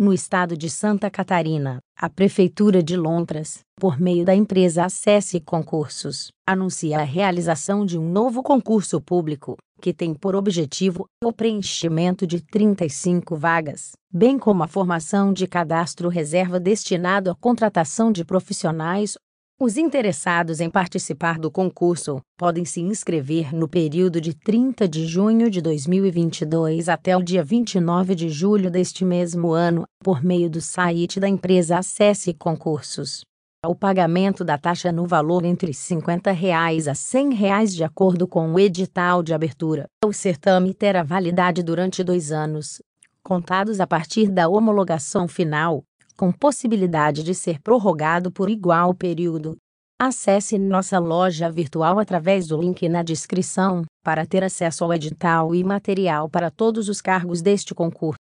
no estado de Santa Catarina, a Prefeitura de Londras, por meio da empresa Acesse Concursos, anuncia a realização de um novo concurso público, que tem por objetivo o preenchimento de 35 vagas, bem como a formação de cadastro reserva destinado à contratação de profissionais os interessados em participar do concurso podem se inscrever no período de 30 de junho de 2022 até o dia 29 de julho deste mesmo ano, por meio do site da empresa Acesse Concursos. O pagamento da taxa no valor entre R$ 50 reais a R$ 100 reais de acordo com o edital de abertura. O certame terá validade durante dois anos, contados a partir da homologação final, com possibilidade de ser prorrogado por igual período. Acesse nossa loja virtual através do link na descrição para ter acesso ao edital e material para todos os cargos deste concurso.